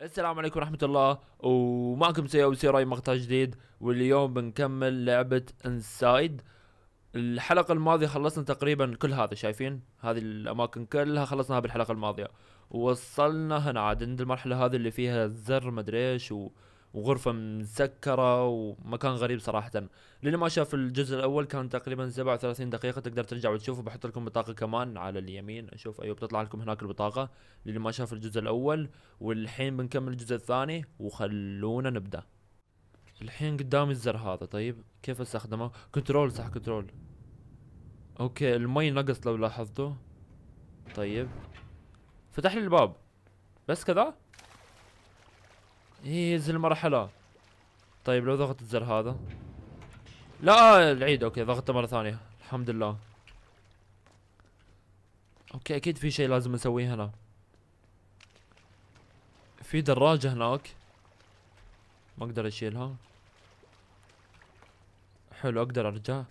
السلام عليكم ورحمة الله ومعكم سيا راي مقطع جديد واليوم بنكمل لعبة انسايد الحلقة الماضية خلصنا تقريبا كل هذا شايفين هذه الأماكن كلها خلصناها بالحلقة الماضية وصلنا هنا عاد عند المرحلة هذه اللي فيها الزر مدري ايش و... وغرفه مسكره ومكان غريب صراحه للي ما شاف الجزء الاول كان تقريبا 37 دقيقه تقدر ترجع وتشوفه بحط لكم بطاقه كمان على اليمين أشوف ايوه بتطلع لكم هناك البطاقه للي ما شاف الجزء الاول والحين بنكمل الجزء الثاني وخلونا نبدا الحين قدامي الزر هذا طيب كيف استخدمه كنترول صح كنترول اوكي المي نقص لو لاحظتوا طيب فتح لي الباب بس كذا هي زي المرحلة طيب لو ضغطت الزر هذا لا العيد اوكي ضغطته مرة ثانية الحمد لله اوكي اكيد في شيء لازم نسويه هنا في دراجة هناك ما اقدر اشيلها حلو اقدر ارجع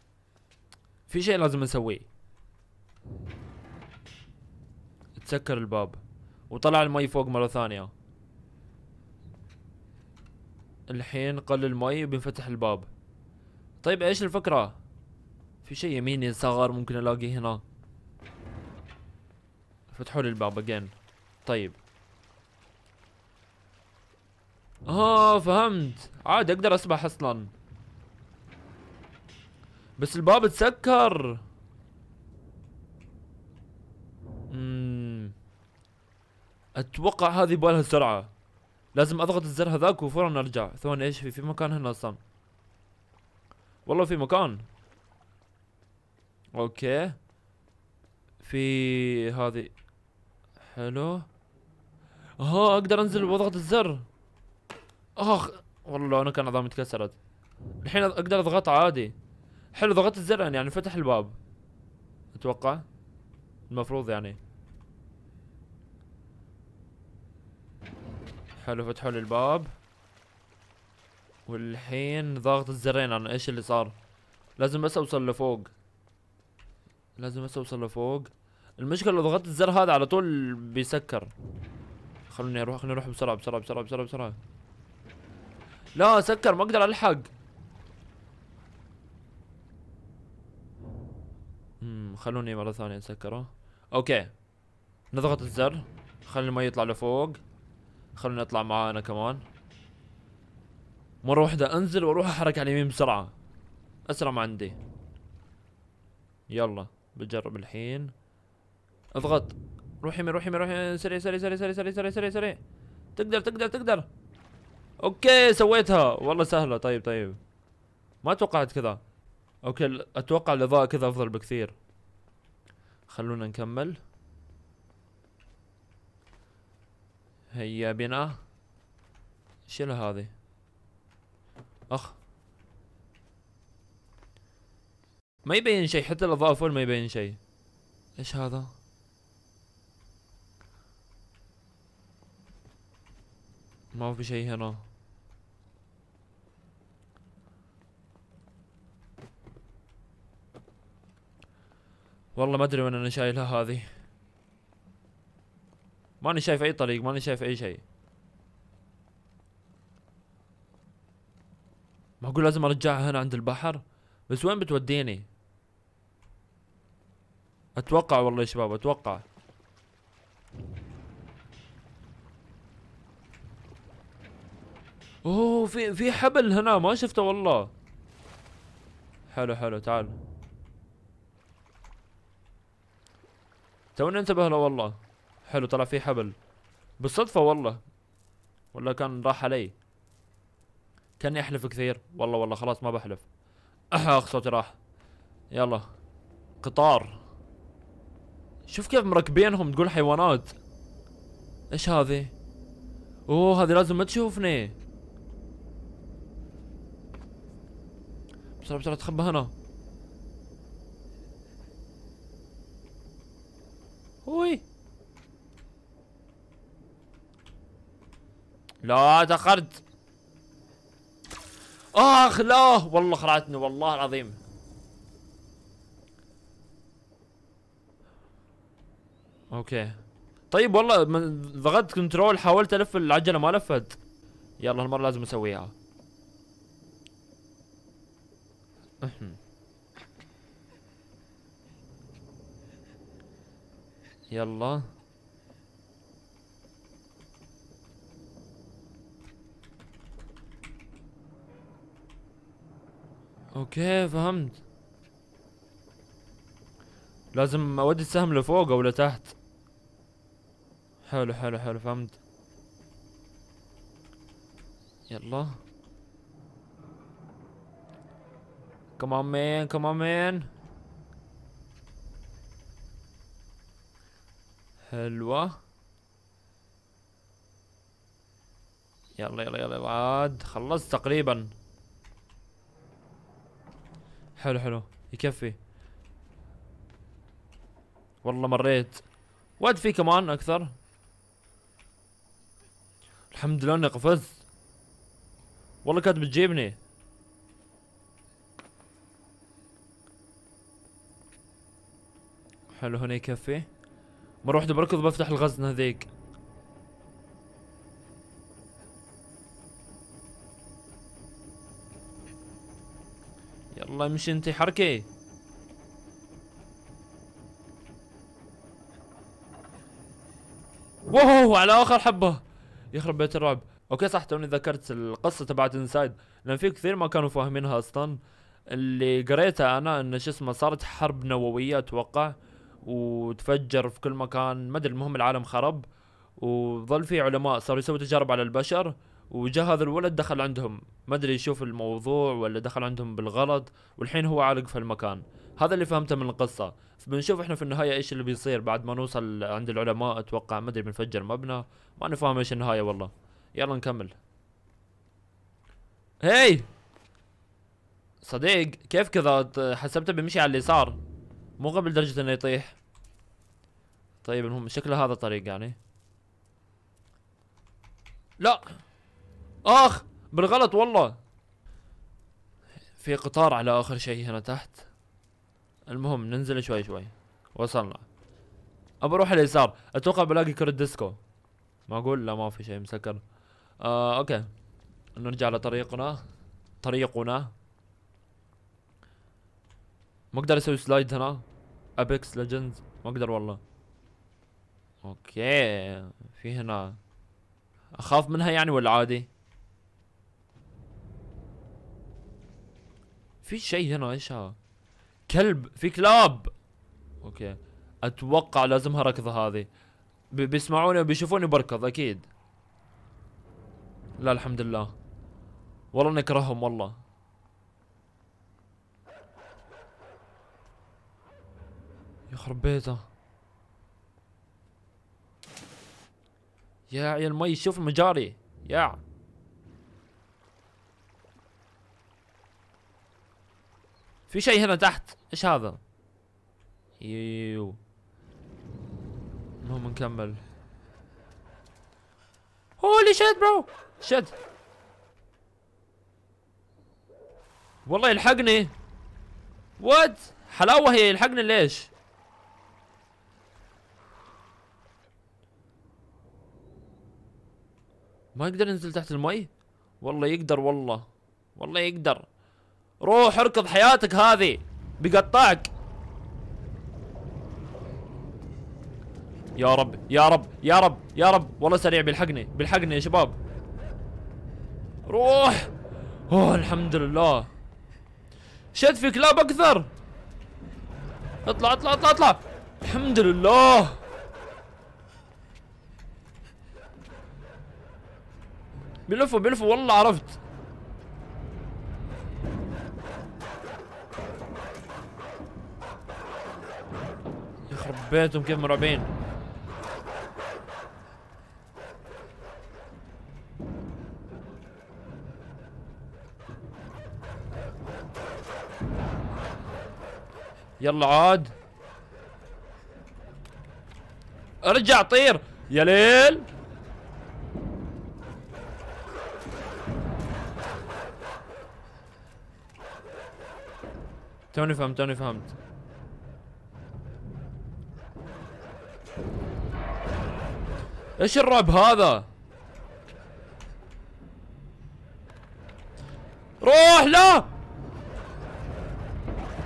في شيء لازم نسويه تسكر الباب وطلع المي فوق مرة ثانية الحين قل المي وبينفتح الباب طيب ايش الفكرة في شيء يمين يسار ممكن الاقي هنا فتحوا لي الباب اجين طيب اه فهمت عاد اقدر اسبح اصلا بس الباب تسكر اتوقع هذه بالها سرعه لازم اضغط الزر هذاك وفورا ارجع ثواني ايش في في مكان هنا اصلا والله في مكان اوكي في هذه حلو اه اقدر انزل واضغط الزر اخ والله انا كان عظامي اتكسرت الحين اقدر اضغط عادي حلو ضغطت الزر يعني, يعني فتح الباب اتوقع المفروض يعني حلو فتحوا لي الباب والحين ضغط الزرين انا ايش اللي صار لازم بس اوصل لفوق لازم بس اوصل لفوق المشكله لو ضغطت الزر هذا على طول بيسكر خلوني اروح خلوني اروح بسرعه بسرعه بسرعه بسرعه بسرعه لا سكر ما اقدر الحق امم خلوني مره ثانيه نسكره اوكي نضغط الزر خلي المي يطلع لفوق خلونا نطلع معاه انا كمان مرة واحدة انزل واروح احرك على اليمين بسرعة اسرع ما عندي يلا بجرب الحين اضغط روح يمين روح يمين روح يمين سريع سريع سريع سريع سريع سريع سريع سريع تقدر تقدر تقدر اوكي سويتها والله سهلة طيب طيب ما توقعت كذا اوكي اتوقع الاضاءة كذا افضل بكثير خلونا نكمل هيا بنا شنو هذه اخ ما يبين شيء حتى الاضاءة فول ما يبين شيء ايش هذا ما في شيء هنا والله ما ادري وين انا شايلها هذه ماني شايف اي طريق ماني شايف اي شيء معقول لازم ارجعها هنا عند البحر بس وين بتوديني اتوقع والله يا شباب اتوقع اوه في في حبل هنا ما شفته والله حلو حلو تعال تونا انتبه له والله حلو طلع فيه حبل بالصدفة والله ولا كان راح علي كان يحلف كثير والله والله خلاص ما بحلف أحا صوتي راح يلا قطار شوف كيف مركبينهم تقول حيوانات ايش هذه اوه هذه لازم ما تشوفني بسرعة بسرعة تخبى هنا هوي لا تأخرت اخ لا والله خرعتني والله العظيم اوكي طيب والله ضغطت كنترول حاولت الف العجله ما لفت يلا هالمره لازم اسويها أمم. يلا اوكي فهمت لازم اودي السهم لفوق او لتحت حلو حلو حلو فهمت يلا كمان مين كمان مين حلوة يلا يلا يلا بعد خلصت تقريبا حلو حلو يكفي والله مريت واد في كمان اكثر الحمد لله اني قفزت والله كانت بتجيبني حلو هنا يكفي مره واحده بركض بفتح الغزن هذيك يلا مش انت حركي واو على اخر حبه يخرب بيت الرعب اوكي صح توني ذكرت القصه تبعت انسايد لان في كثير ما كانوا فاهمينها اصلا اللي قريتها انا ان شو اسمه صارت حرب نوويه اتوقع وتفجر في كل مكان ما ادري المهم العالم خرب وظل في علماء صاروا يسووا تجارب على البشر وجاء هذا الولد دخل عندهم ما ادري يشوف الموضوع ولا دخل عندهم بالغلط والحين هو عالق في المكان هذا اللي فهمته من القصه بنشوف احنا في النهايه ايش اللي بيصير بعد ما نوصل عند العلماء اتوقع ما ادري بنفجر مبنى ما انا فاهم ايش النهايه والله يلا نكمل هاي صديق كيف كذا حسبته بيمشي على اليسار مو قبل درجة انه يطيح طيب المهم شكله هذا طريق يعني لا اخ بالغلط والله في قطار على اخر شيء هنا تحت المهم ننزل شوي شوي وصلنا ابى اروح اليسار اتوقع بلاقي كرة ديسكو معقول لا ما في شيء مسكر آه اوكي نرجع لطريقنا طريقنا ما اقدر اسوي سلايد هنا ابيكس ليجندز ما اقدر والله اوكي في هنا اخاف منها يعني ولا عادي في شيء هنا ايش هذا؟ كلب في كلاب اوكي اتوقع لازمها ركضه هذه بيسمعوني وبيشوفوني بركض اكيد لا الحمد لله والله نكرههم والله يخرب بيته يا عيال المي شوف المجاري يا في شيء هنا تحت ايش هذا يو المهم نكمل هولي شيت برو شد والله يلحقني وات حلاوه هي يلحقني ليش ما يقدر ينزل تحت المي والله يقدر والله والله يقدر روح اركض حياتك هذه بقطعك يا رب يا رب يا رب يا رب والله سريع بيلحقني بيلحقني يا شباب روح اوه الحمد لله شد في كلاب اكثر اطلع اطلع اطلع اطلع الحمد لله بيلفوا بيلفوا والله عرفت حبيتهم كيف مرعبين يلا عاد ارجع طير يا ليل توني فهمت توني فهمت ايش الرعب هذا؟ روح لا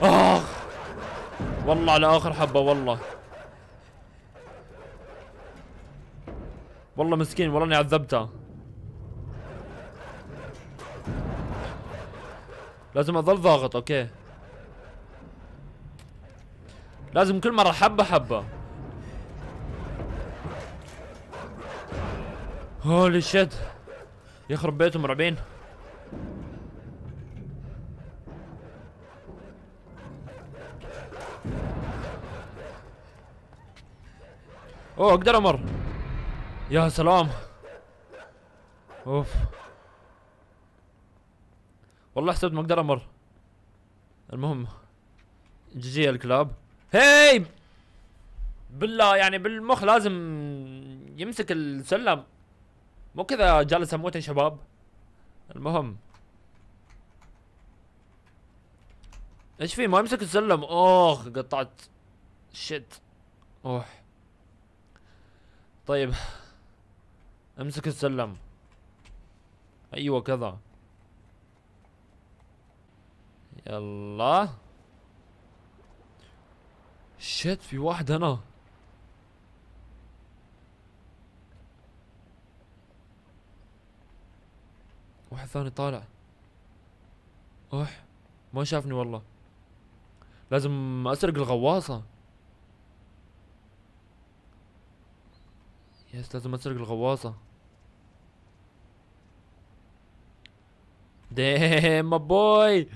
اخ والله على اخر حبه والله والله مسكين والله اني عذبته لازم اظل ضاغط اوكي لازم كل مره حبه حبه هولي شيت يخرب بيتهم مرعبين اوه اقدر امر يا سلام اوف والله حسبت ما اقدر امر المهم جزية الكلاب هاي بالله يعني بالمخ لازم يمسك السلم مو كذا جالس اموت يا شباب المهم ايش في ما يمسك السلم اوه قطعت شت اوه طيب امسك السلم ايوه كذا يلا شت في واحد هنا ثاني طالع اح ما شافني والله لازم اسرق الغواصة يس لازم اسرق الغواصة ديم بوي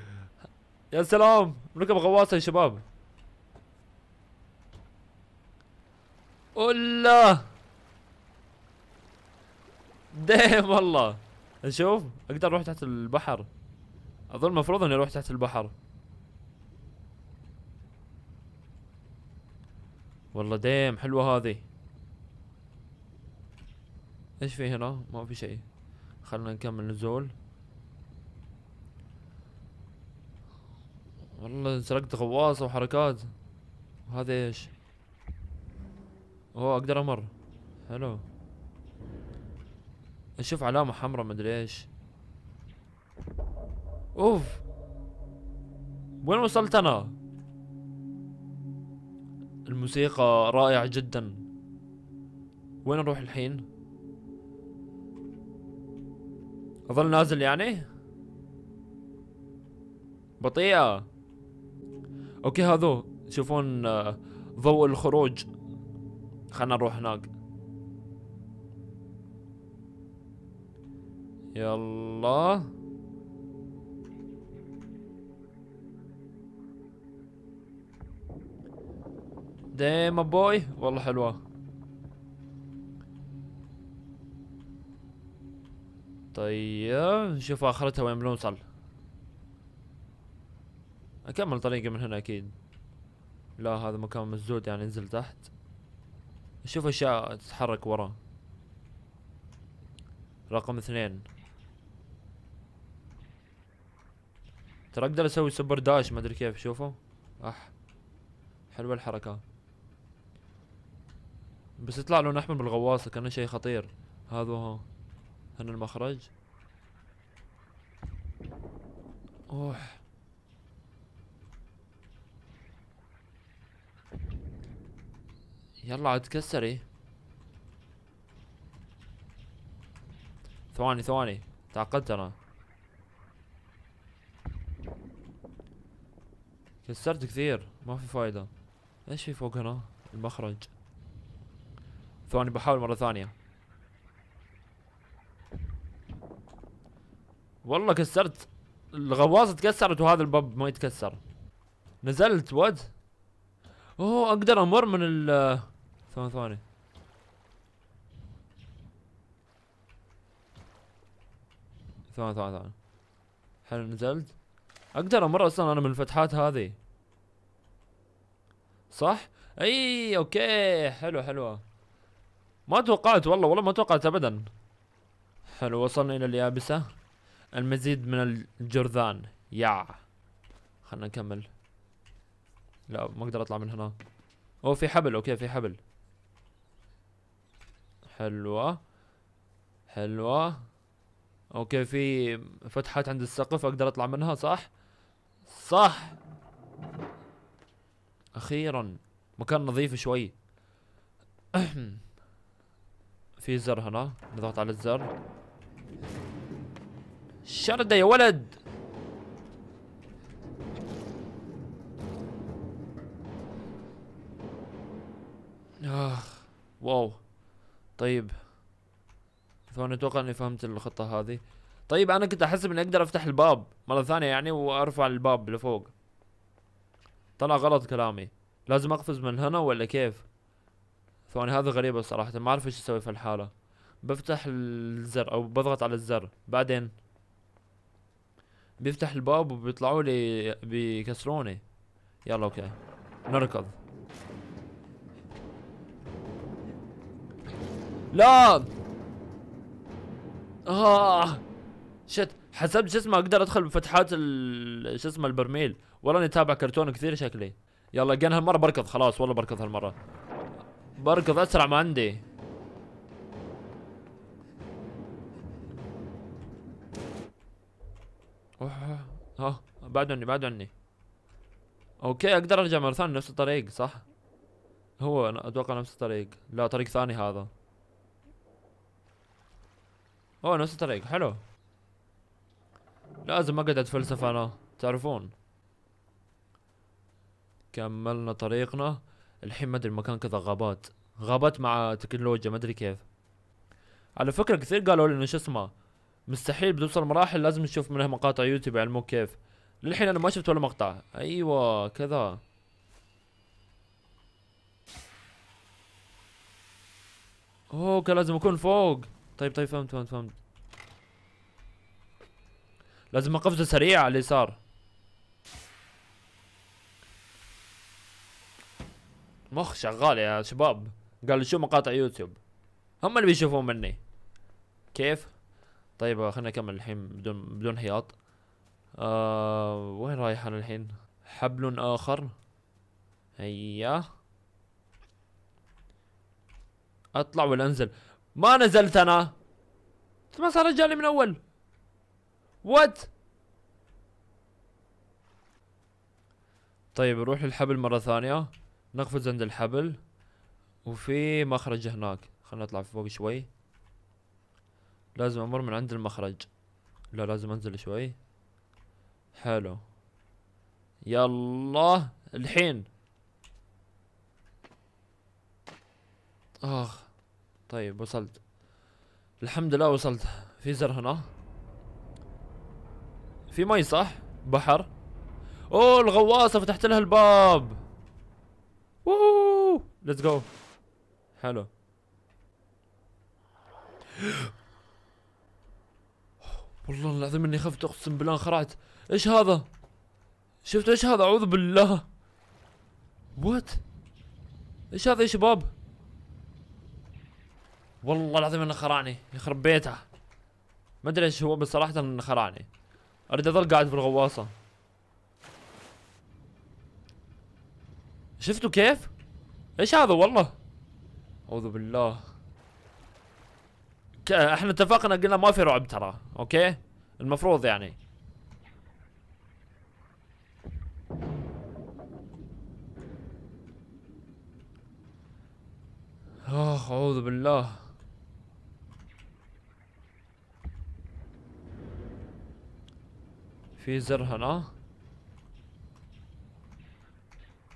يا سلام نركب غواصة يا شباب الله ديم والله نشوف اقدر اروح تحت البحر اظن المفروض اني اروح تحت البحر والله ديم حلوة هذه ايش في هنا ما في شيء خلنا نكمل نزول والله سرقت غواصة وحركات وهذا ايش اوه اقدر امر حلو اشوف علامة حمراء مدري ايش اوف وين وصلت انا الموسيقى رائعة جدا وين اروح الحين اظل نازل يعني بطيئة اوكي هذو شوفون آه، ضوء الخروج خلنا نروح هناك يلا ديما بوي والله حلوه طيب نشوف اخرتها وين بنوصل اكمل طريقي من هنا اكيد لا هذا مكان مسدود يعني انزل تحت نشوف اشياء تتحرك ورا رقم اثنين ترى اقدر اسوي سوبر داش ما ادري كيف شوفوا اح حلوه الحركه بس يطلع لون احمر بالغواصه كانه شيء خطير هذا هو هنا المخرج اوح يلا عاد تكسري ثواني ثواني تعقدت انا كسرت كثير ما في فايدة ايش في فوق هنا المخرج ثواني بحاول مرة ثانية والله كسرت الغواصة تكسرت وهذا الباب ما يتكسر نزلت وات اوه اقدر امر من ال ثواني ثواني ثواني ثواني ثواني حلو نزلت اقدر امر اصلا انا من الفتحات هذه صح اي اوكي حلو حلو ما توقعت والله والله ما توقعت ابدا حلو وصلنا الى اليابسة المزيد من الجرذان يا خلنا نكمل لا ما اقدر اطلع من هنا اوه في حبل اوكي في حبل حلوة حلوة اوكي في فتحات عند السقف اقدر اطلع منها صح صح اخيرا مكان نظيف شوي في زر هنا نضغط على الزر شردة يا ولد اخ آه، واو طيب فانا اتوقع اني فهمت الخطة هذه طيب انا كنت احسب اني اقدر افتح الباب مره ثانيه يعني وارفع الباب لفوق طلع غلط كلامي لازم اقفز من هنا ولا كيف ثواني هذا غريبه صراحه ما اعرف ايش اسوي في الحاله بفتح الزر او بضغط على الزر بعدين بيفتح الباب وبيطلعوا لي بيكسروني يلا اوكي نركض لا آه شت حسبت شو اسمه اقدر ادخل بفتحات شو اسمه البرميل اني اتابع كرتون كثير شكلي يلا جن هالمره بركض خلاص والله بركض هالمره بركض اسرع ما عندي اوه ها بعد عني بعد عني اوكي اقدر ارجع مره ثانيه نفس الطريق صح هو أنا اتوقع نفس الطريق لا طريق ثاني هذا هو نفس الطريق حلو لازم اقعد اتفلسف انا تعرفون كملنا طريقنا الحين ما ادري المكان كذا غابات غابات مع تكنولوجيا ما ادري كيف على فكره كثير قالوا لي انه شو اسمه مستحيل بتوصل مراحل لازم تشوف منها مقاطع يوتيوب يعلموك كيف للحين انا ما شفت ولا مقطع ايوه كذا اوه كان لازم اكون فوق طيب طيب فهمت فهمت فهمت لازم قفزه سريعه على اليسار مخ شغال يا شباب قالوا شو مقاطع يوتيوب هم اللي بيشوفون مني كيف طيب خلينا نكمل الحين بدون بدون هياط آه وين رايح انا الحين حبل اخر هيا اطلع ولا انزل ما نزلت انا ما صار رجالي من اول وات طيب نروح للحبل مرة ثانية نقفز عند الحبل وفي مخرج هناك خلنا نطلع فوق شوي لازم امر من عند المخرج لا لازم انزل شوي حلو يلا الحين اخ طيب وصلت الحمد لله وصلت في زر هنا في مي صح بحر اوه الغواصه فتحت لها الباب ووو ليتس جو حلو والله العظيم اني خفت اقسم بالله انخرعت ايش هذا شفت ايش هذا اعوذ بالله وات ايش هذا يا شباب والله العظيم انه خرعني يخرب بيته ما ادري ايش هو بس صراحه انه خرعني اريد اظل قاعد في الغواصه شفتوا كيف ايش هذا والله اعوذ بالله احنا اتفقنا قلنا ما في رعب ترى اوكي المفروض يعني اخ اعوذ بالله في زر هنا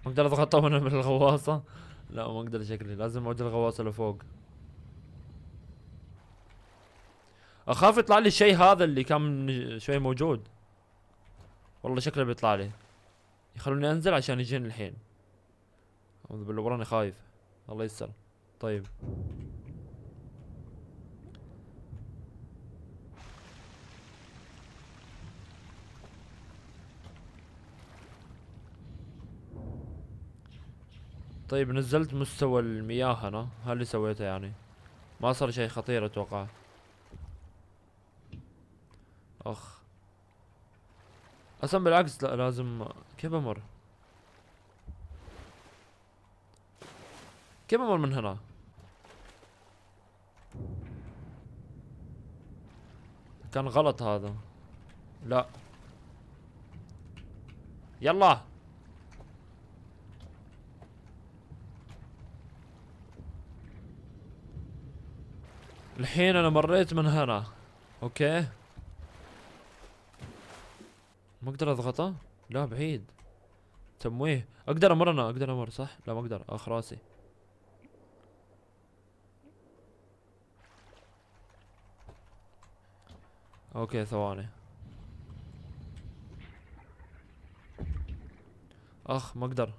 اقدر اضغط هنا من الغواصة لا ما اقدر شكلي لازم اوجد الغواصة لفوق اخاف يطلع لي الشيء هذا اللي كان شوي موجود والله شكله بيطلع لي يخلوني انزل عشان يجيني الحين اعوذ بالله وراني خايف الله يستر طيب طيب نزلت مستوى المياه انا هل اللي سويته يعني ما صار شيء خطير اتوقع اخ اصلا بالعكس لا لازم كيف امر كيف امر من هنا كان غلط هذا لا يلا الحين انا مريت من هنا اوكي ما اقدر اضغطه لا بعيد تمويه اقدر امر انا اقدر امر صح لا ما اقدر اخ راسي اوكي ثواني اخ ما اقدر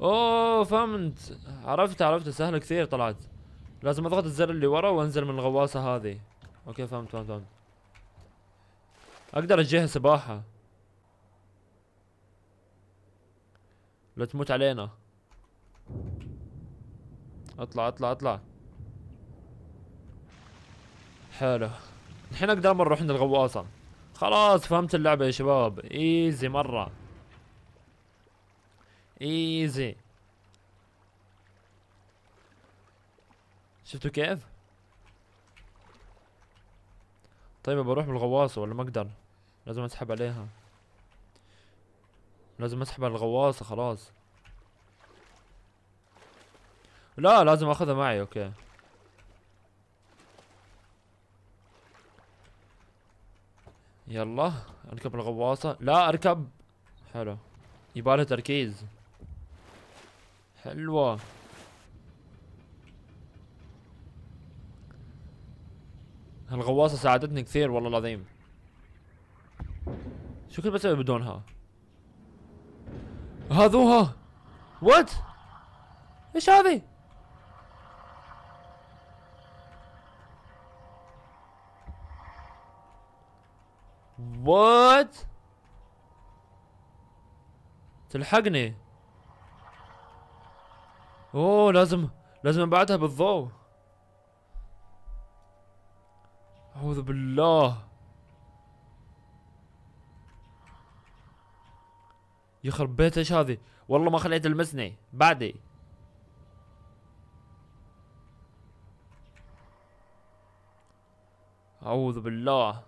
اوه فهمت عرفت عرفت سهله كثير طلعت لازم اضغط الزر اللي ورا وانزل من الغواصه هذه اوكي فهمت فهمت فهمت اقدر اجيها سباحه لا تموت علينا اطلع اطلع اطلع حلو الحين اقدر مره اروح عند الغواصه خلاص فهمت اللعبه يا شباب ايزي مره ايزي شفتوا كيف؟ طيب بروح بالغواصة ولا ما اقدر لازم اسحب عليها لازم اسحب على الغواصة خلاص لا لازم اخذها معي اوكي يلا اركب الغواصة لا اركب حلو يبالها تركيز حلوة هالغواصة ساعدتني كثير والله العظيم شو كنت بسوي بدونها؟ هذوها وات؟ ايش هذه؟ وات؟ تلحقني اوه لازم لازم ابعتها بالضوء أعوذ بالله يخرب بيت ايش هذه والله ما خليت المسني بعدي أعوذ بالله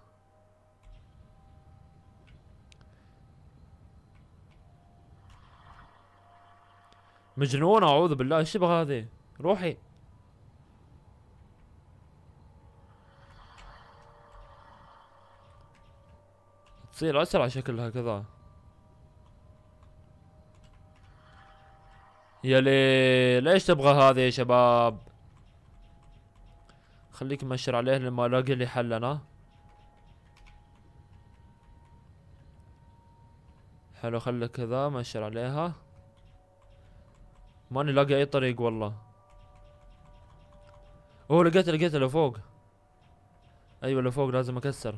مجنون أعوذ بالله ايش تبغى هذه روحي تصير اسرع شكلها كذا يا ليل ليش تبغى هذه يا شباب خليك مشر عليه لما الاقي لي حل انا حلو خليك كذا مشر عليها ماني لاقي اي طريق والله اوه لقيت لقيت لفوق ايوه لفوق لازم اكسر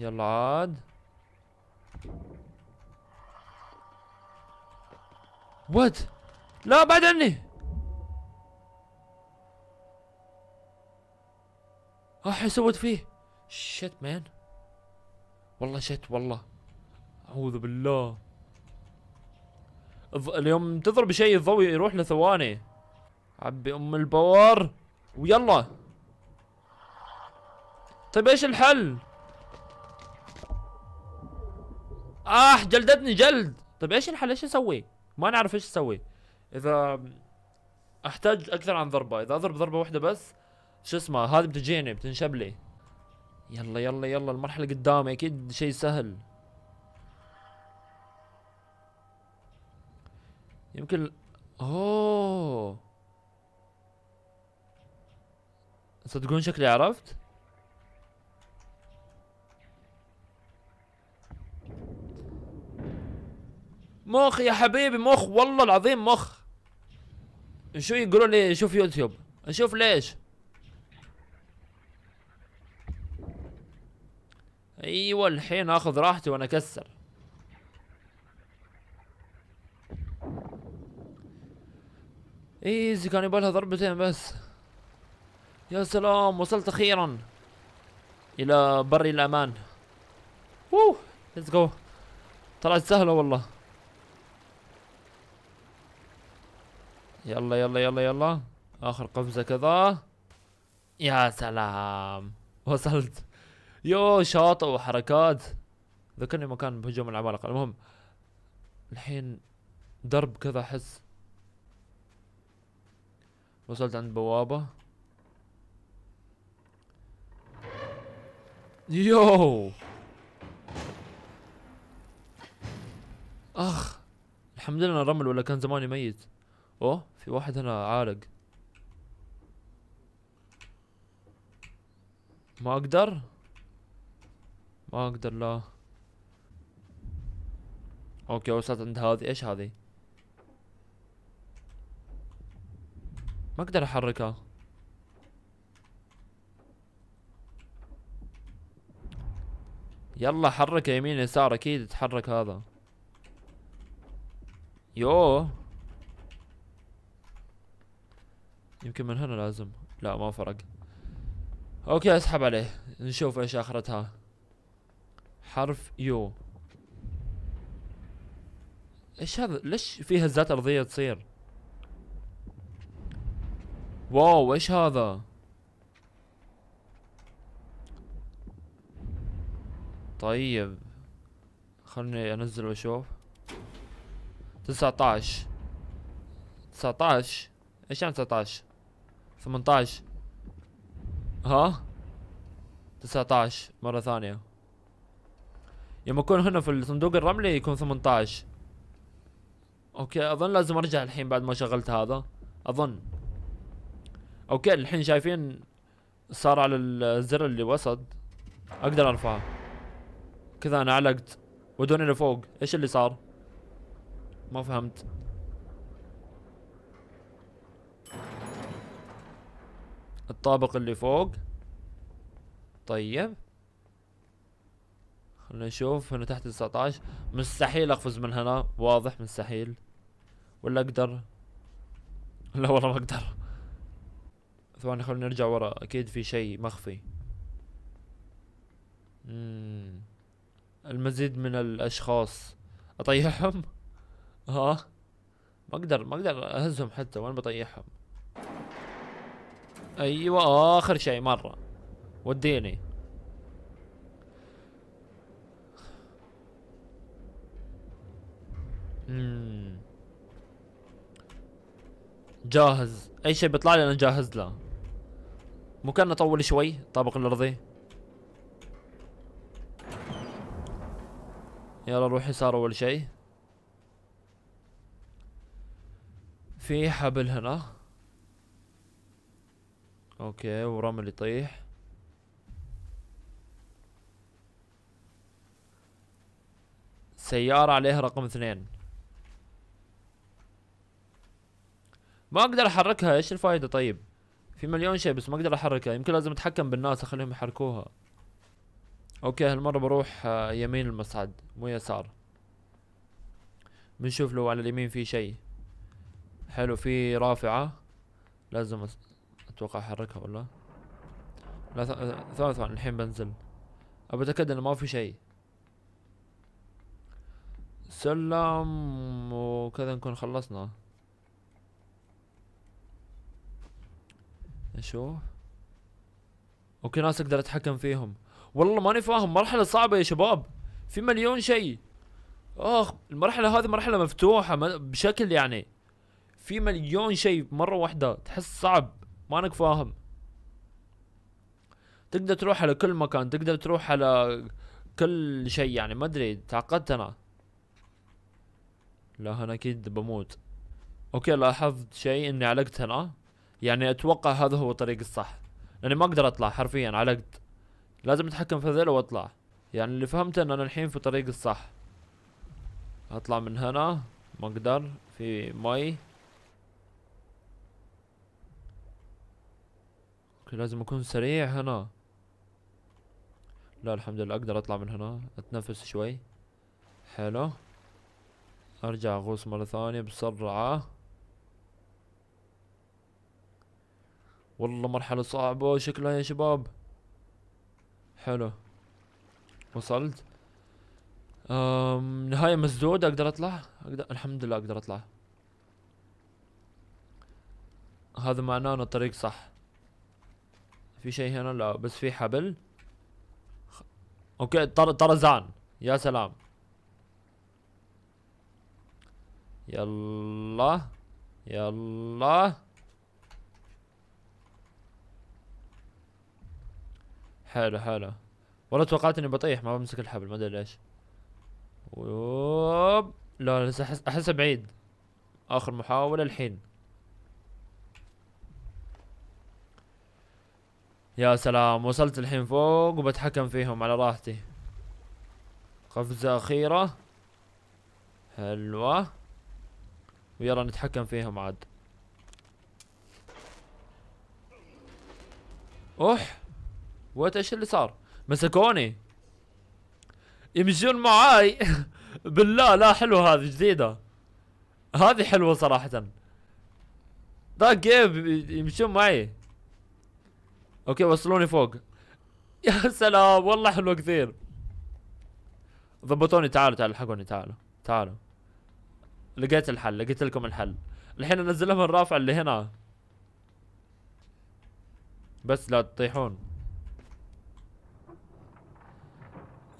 يلا عاد وات لا بعد عني اح آه، سوت فيه شت مان والله شت والله اعوذ بالله اليوم تضرب شيء الضوء يروح لثواني عبي ام البوار ويلا طيب ايش الحل آه جلدتني جلد طيب ايش الحل ايش اسوي ما نعرف ايش اسوي اذا احتاج اكثر عن ضربه اذا اضرب ضربه واحده بس شو اسمه هذه بتجيني بتنشب لي يلا يلا يلا المرحله قدامي اكيد شيء سهل يمكن اوه صدقون شكلي عرفت مخ يا حبيبي مخ والله العظيم مخ شو يقولوا لي شوف يوتيوب اشوف ليش ايوه الحين اخذ راحتي وانا اكسر ايزي كان يبالها ضربتين بس يا سلام وصلت اخيرا الى بري الامان ووه ليتس جو طلعت سهله والله يلا يلا يلا يلا اخر قفزة كذا يا سلام وصلت يو شاطئ وحركات ذكرني مكان بهجوم العمالقة المهم الحين درب كذا احس وصلت عند بوابة يو اخ الحمد لله الرمل ولا كان زماني ميت اوه في واحد هنا عالق ما اقدر ما اقدر لا اوكي وصلت عند هذه ايش هذه ما اقدر احركها يلا حرك يمين يسار اكيد تحرك هذا يوه يمكن من هنا لازم لا ما فرق اوكي اسحب عليه نشوف ايش اخرتها حرف يو ايش هذا ليش في هزات ارضيه تصير واو ايش هذا طيب خلني انزل واشوف 19 19 ايش يعني 19 18 ها 19 مرة ثانية يوم اكون هنا في الصندوق الرملي يكون 18 اوكي اظن لازم ارجع الحين بعد ما شغلت هذا اظن اوكي الحين شايفين صار على الزر اللي وسط اقدر ارفعه كذا انا علقت ودوني لفوق ايش اللي صار ما فهمت الطابق اللي فوق طيب خلنا نشوف هنا تحت 19 مستحيل اقفز من هنا واضح مستحيل ولا اقدر لا والله ما اقدر ثواني خلنا نرجع ورا اكيد في شيء مخفي مم. المزيد من الاشخاص اطيحهم ها ما اقدر ما اقدر اهزهم حتى وين بطيحهم ايوه اخر شيء مره وديني جاهز اي شيء بيطلع لي انا جاهز له ممكن نطول شوي الطابق الارضي يلا روح يسار اول شيء في حبل هنا اوكي ورمل يطيح سيارة عليها رقم اثنين ما اقدر احركها ايش الفايدة طيب في مليون شيء بس ما اقدر احركها يمكن لازم اتحكم بالناس اخليهم يحركوها اوكي هالمرة بروح آه، يمين المصعد مو يسار بنشوف لو على اليمين في شيء حلو في رافعة لازم اتوقع احركها ولا لا ثواني ثواني الحين بنزل ابى اتاكد انه ما في شيء سلم وكذا نكون خلصنا نشوف اوكي ناس اقدر اتحكم فيهم والله ماني فاهم مرحله صعبه يا شباب في مليون شيء اخ المرحله هذه مرحله مفتوحه بشكل يعني في مليون شيء مره واحده تحس صعب مانك فاهم تقدر تروح على كل مكان تقدر تروح على كل شيء يعني ما ادري تعقدت انا لا انا اكيد بموت اوكي لاحظت شيء اني علقت هنا يعني اتوقع هذا هو الطريق الصح لاني ما اقدر اطلع حرفيا علقت لازم اتحكم في ذيل واطلع يعني اللي فهمته ان انا الحين في الطريق الصح اطلع من هنا ما اقدر في مي لازم اكون سريع هنا لا الحمد لله اقدر اطلع من هنا اتنفس شوي حلو ارجع اغوص مرة ثانية بسرعة والله مرحلة صعبة شكلها يا شباب حلو وصلت نهاية مسدودة اقدر اطلع اقدر الحمد لله اقدر اطلع هذا معناه ان الطريق صح في شيء هنا لا بس في حبل اوكي طر طرزان يا سلام يلا يلا حلو حلو والله توقعت اني بطيح ما بمسك الحبل ما ادري ليش ووب لا لسه احس احس بعيد اخر محاولة الحين يا سلام وصلت الحين فوق وبتحكم فيهم على راحتي قفزة أخيرة حلوة ويلا نتحكم فيهم عاد اوح وات ايش اللي صار مسكوني يمشون معاي بالله لا حلوه هذه جديده هذه حلوه صراحه ذا جيب يمشون معي اوكي وصلوني فوق يا سلام والله حلوه كثير ضبطوني تعالوا تعالوا الحقوني تعالوا تعالوا لقيت الحل لقيت لكم الحل الحين انزلها من الرافعه اللي هنا بس لا تطيحون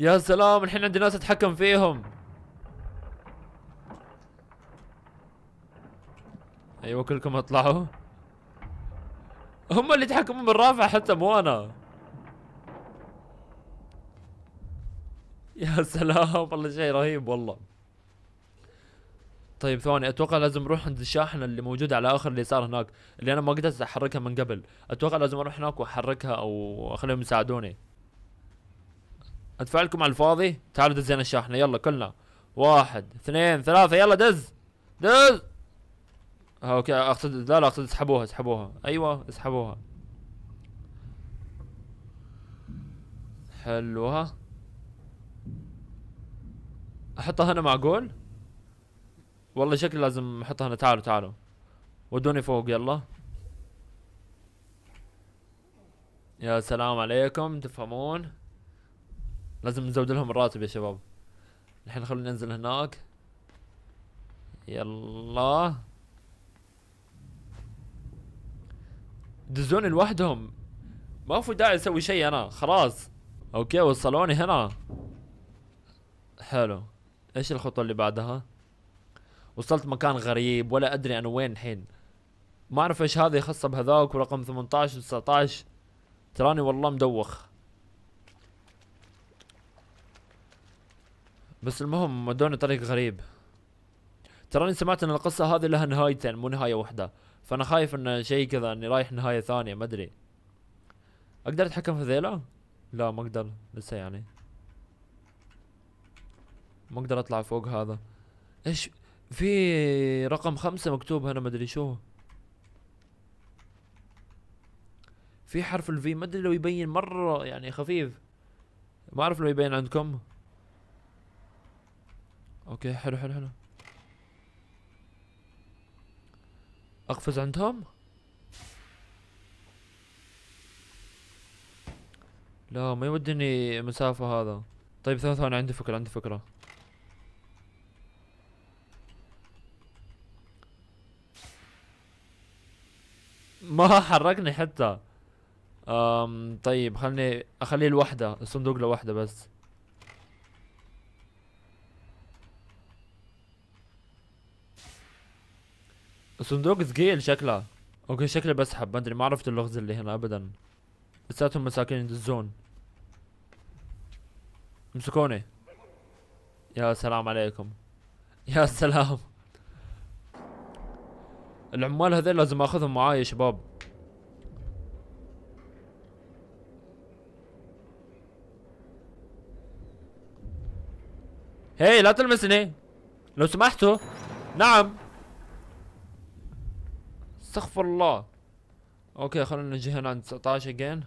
يا سلام الحين عندي ناس اتحكم فيهم ايوه كلكم اطلعوا هم اللي يتحكمون بالرافعة حتى مو انا يا سلام والله شيء رهيب والله طيب ثواني اتوقع لازم اروح عند الشاحنه اللي موجوده على اخر اليسار هناك اللي انا ما قدرت احركها من قبل اتوقع لازم اروح هناك واحركها او اخليهم يساعدوني ادفع لكم على الفاضي تعالوا دزينا الشاحنه يلا كلنا واحد اثنين ثلاثه يلا دز دز آه، اوكي اقصد لا لا اقصد اسحبوها اسحبوها ايوه اسحبوها حلوها احطها هنا معقول والله شكل لازم احطها هنا تعالوا تعالوا ودوني فوق يلا يا سلام عليكم تفهمون لازم نزود لهم الراتب يا شباب الحين خلونا ننزل هناك يلا دزوني لوحدهم ما في داعي اسوي شيء انا خلاص اوكي وصلوني هنا حلو ايش الخطوة اللي بعدها وصلت مكان غريب ولا ادري انا وين الحين ما اعرف ايش هذا يخص بهذاك ورقم 18 و19 تراني والله مدوخ بس المهم مدوني طريق غريب تراني سمعت ان القصة هذه لها نهايتين مو نهاية واحدة فانا خايف انه شيء كذا اني رايح نهايه ثانيه ما ادري اقدر اتحكم في ذيلا؟ لا ما اقدر لسه يعني ما اقدر اطلع فوق هذا ايش في رقم خمسة مكتوب هنا ما ادري شو في حرف الفي ما ادري لو يبين مرة يعني خفيف ما اعرف لو يبين عندكم اوكي حلو حلو حلو اقفز عندهم لا ما يودني مسافة هذا طيب ثانية ثانية عندي فكرة عندي فكرة ما حركني حتى أم طيب خلني اخليه لوحده الصندوق لوحده بس الصندوق ثقيل شكله اوكي شكله بسحب ما ادري ما عرفت اللغز اللي هنا ابدا لساتهم مساكين يدزون امسكوني يا سلام عليكم يا سلام العمال هذول لازم اخذهم معاي يا شباب هي لا تلمسني لو سمحتوا نعم استغفر الله اوكي خلونا نجي هنا عند 19 اجين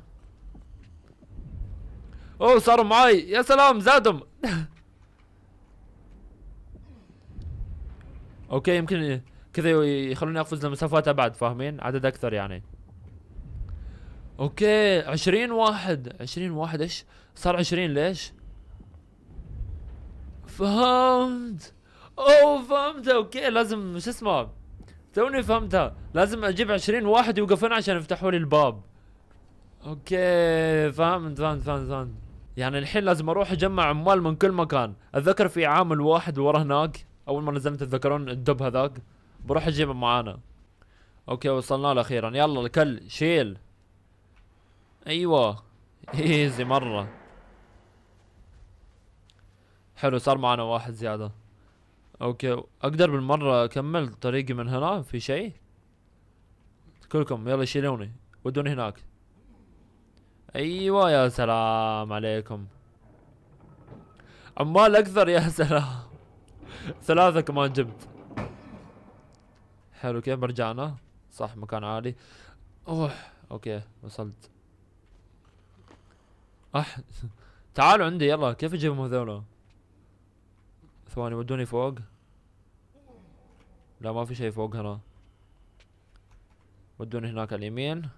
اوه صاروا معاي يا سلام زادهم اوكي يمكن كذا يخلوني اقفز لمسافات ابعد فاهمين عدد اكثر يعني اوكي عشرين واحد عشرين واحد ايش صار عشرين ليش فهمت اوه فهمت اوكي لازم شو اسمه توني فهمتها لازم اجيب 20 واحد يوقفون عشان يفتحوا لي الباب اوكي فهمت فهمت فهمت فهمت يعني الحين لازم اروح اجمع عمال من كل مكان اتذكر في عامل واحد ورا هناك اول ما نزلت تتذكرون الدب هذاك بروح اجيبه معانا اوكي وصلنا له اخيرا يلا الكل شيل ايوه ايزي مره حلو صار معنا واحد زياده اوكي اقدر بالمره اكمل طريقي من هنا في شيء كلكم يلا شيلوني ودوني هناك ايوه يا سلام عليكم عمال اكثر يا سلام ثلاثة كمان جبت حلو كيف رجعنا صح مكان عالي اوه اوكي وصلت اح تعالوا عندي يلا كيف اجيبهم هذول ثواني ودوني فوق لا ما في شيء فوق هنا ودوني هناك على اليمين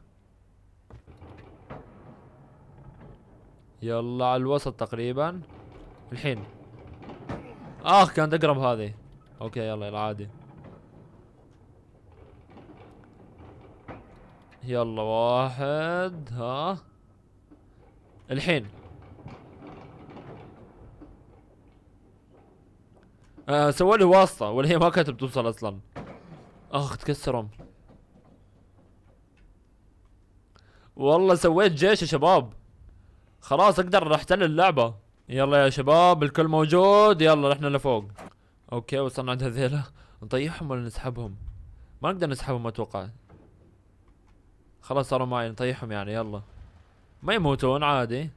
يلا على الوسط تقريبا الحين اخ كانت اقرب هذه اوكي يلا يلا عادي يلا واحد ها الحين آه سوى لي واسطه ولا هي ما كانت بتوصل اصلا اخ تكسرهم والله سويت جيش يا شباب خلاص اقدر احتل اللعبه يلا يا شباب الكل موجود يلا رحنا لفوق اوكي وصلنا عند هذيلا نطيحهم ولا نسحبهم ما نقدر نسحبهم اتوقع خلاص صاروا معي نطيحهم يعني يلا ما يموتون عادي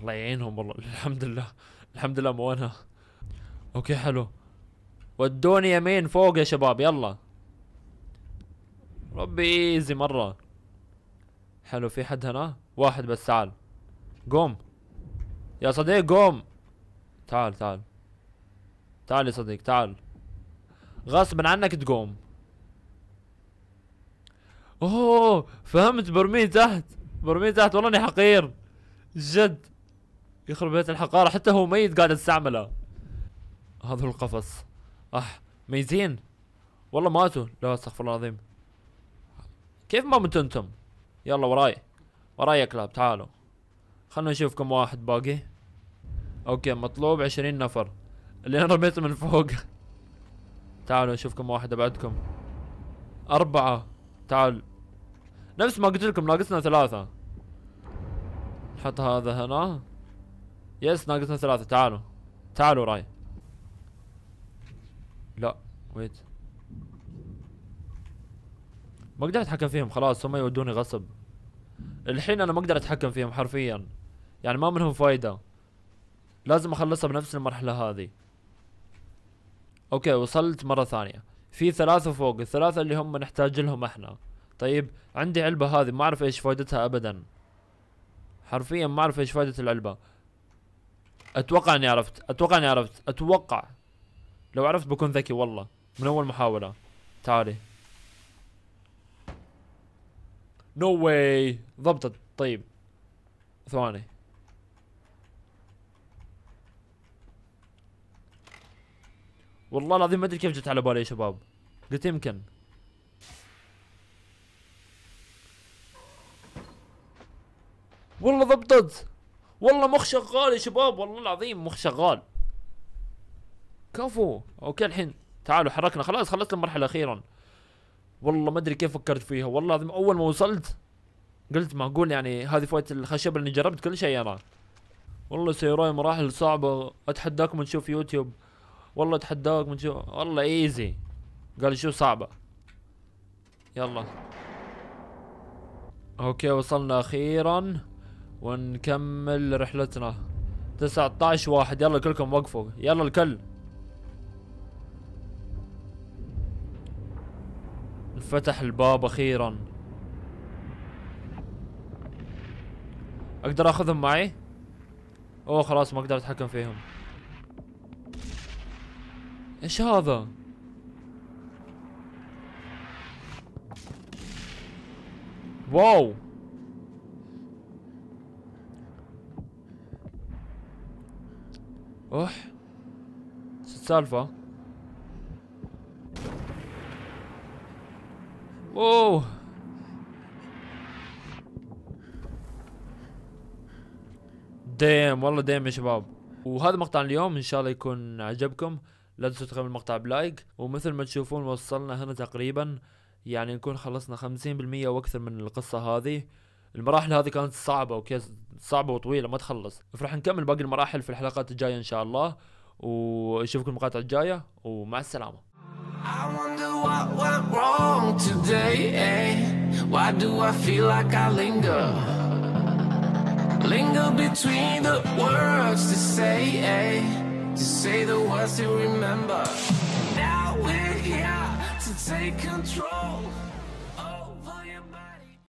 الله يعينهم والله الحمد لله الحمد لله مو انا اوكي حلو ودوني يمين فوق يا شباب يلا ربي ايزي مره حلو في حد هنا واحد بس تعال قوم يا صديق قوم تعال تعال تعال يا صديق تعال غصبا عنك تقوم اوه فهمت برميه تحت برميه تحت والله اني حقير جد يخرب بيت الحقارة حتى هو ميت قاعد استعمله هذا هو القفص أح آه، ميتين والله ماتوا لا استغفر الله العظيم كيف ما متوا انتم يلا وراي وراي يا كلاب تعالوا خلنا نشوف كم واحد باقي اوكي مطلوب عشرين نفر اللي انا رميته من فوق تعالوا نشوف كم واحد بعدكم اربعة تعال نفس ما قلت لكم ناقصنا ثلاثة نحط هذا هنا يس ناقصنا ثلاثة تعالوا تعالوا راي لا ويت ما اقدر اتحكم فيهم خلاص هم يودوني غصب الحين انا ما اقدر اتحكم فيهم حرفيا يعني ما منهم فايدة لازم اخلصها بنفس المرحلة هذه اوكي وصلت مرة ثانية في ثلاثة فوق الثلاثة اللي هم نحتاج لهم احنا طيب عندي علبة هذه ما اعرف ايش فائدتها ابدا حرفيا ما اعرف ايش فائدة العلبة اتوقع اني عرفت اتوقع اني عرفت اتوقع لو عرفت بكون ذكي والله من اول محاولة تعالي نو no واي ضبطت طيب ثواني والله العظيم ما ادري كيف جت على بالي يا شباب قلت يمكن والله ضبطت والله مخ شغال يا شباب والله العظيم مخ شغال كفو اوكي الحين تعالوا حركنا خلاص خلصت المرحله اخيرا والله ما ادري كيف فكرت فيها والله العظيم اول ما وصلت قلت معقول يعني هذه فوات الخشب اللي جربت كل شيء انا والله سيراي مراحل صعبة اتحداكم نشوف يوتيوب والله اتحداكم نشوف والله ايزي قال شو صعبة يلا اوكي وصلنا اخيرا ونكمل رحلتنا 19 واحد يلا كلكم وقفوا يلا الكل انفتح الباب اخيرا اقدر اخذهم معي اوه خلاص ما اقدر اتحكم فيهم ايش هذا واو اوح شو السالفة؟ اوه ديم والله ديم يا شباب وهذا مقطع اليوم ان شاء الله يكون عجبكم لا تنسوا تقيموا المقطع بلايك ومثل ما تشوفون وصلنا هنا تقريبا يعني نكون خلصنا 50% واكثر من القصة هذه المراحل هذه كانت صعبه اوكي صعبه وطويله ما تخلص فراح نكمل باقي المراحل في الحلقات الجايه ان شاء الله واشوفكم المقاطع الجايه ومع السلامه I wonder what went wrong today Eh? Why do I feel like I linger Linger between the words to say eh? To say the words you remember Now we're here to take control